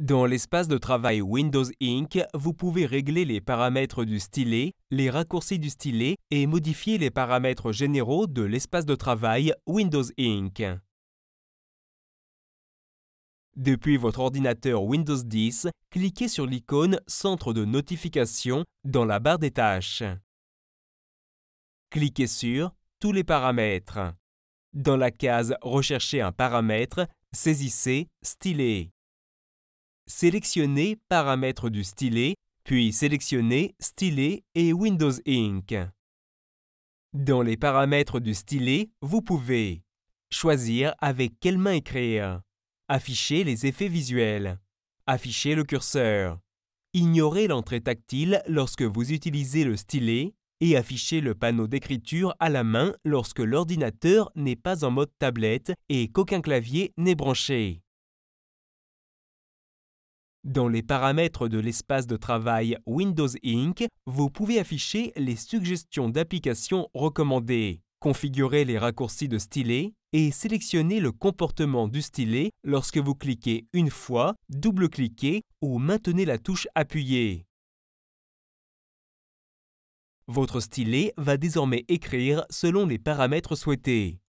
Dans l'espace de travail Windows Inc., vous pouvez régler les paramètres du stylet, les raccourcis du stylet et modifier les paramètres généraux de l'espace de travail Windows Inc. Depuis votre ordinateur Windows 10, cliquez sur l'icône Centre de notification dans la barre des tâches. Cliquez sur Tous les paramètres. Dans la case Rechercher un paramètre, saisissez Stylet. Sélectionnez Paramètres du stylet, puis sélectionnez Stylet et Windows Ink. Dans les paramètres du stylet, vous pouvez choisir avec quelle main écrire, afficher les effets visuels, afficher le curseur, ignorer l'entrée tactile lorsque vous utilisez le stylet et afficher le panneau d'écriture à la main lorsque l'ordinateur n'est pas en mode tablette et qu'aucun clavier n'est branché. Dans les paramètres de l'espace de travail Windows Inc., vous pouvez afficher les suggestions d'applications recommandées, configurer les raccourcis de stylet et sélectionner le comportement du stylet lorsque vous cliquez une fois, double-cliquez ou maintenez la touche appuyée. Votre stylet va désormais écrire selon les paramètres souhaités.